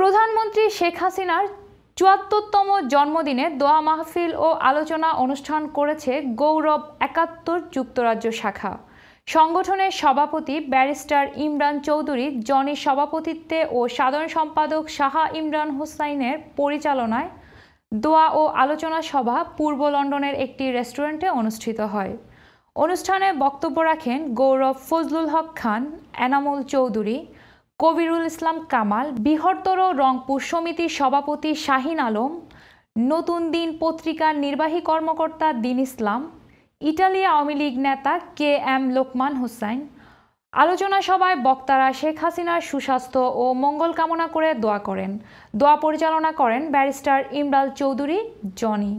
প্রধানমন্ত্রী শেখ হাসিনার চুয়াত্তরতম জন্মদিনে দোয়া মাহফিল ও আলোচনা অনুষ্ঠান করেছে গৌরব একাত্তর যুক্তরাজ্য শাখা সংগঠনের সভাপতি ব্যারিস্টার ইমরান চৌধুরী জনির সভাপতিত্বে ও সাধারণ সম্পাদক শাহা ইমরান হোসাইনের পরিচালনায় দোয়া ও আলোচনা সভা পূর্ব লন্ডনের একটি রেস্টুরেন্টে অনুষ্ঠিত হয় অনুষ্ঠানে বক্তব্য রাখেন গৌরব ফজলুল হক খান এনামুল চৌধুরী কবিরুল ইসলাম কামাল বৃহত্তর রংপুর সমিতির সভাপতি শাহিন আলম নতুন দিন পত্রিকার নির্বাহী কর্মকর্তা দিন ইসলাম ইটালিয়া আওয়ামী লীগ নেতা কে এম লোকমান হোসেন আলোচনা সভায় বক্তারা শেখ হাসিনার সুস্বাস্থ্য ও মঙ্গল কামনা করে দোয়া করেন দোয়া পরিচালনা করেন ব্যারিস্টার ইমরাল চৌধুরী জনি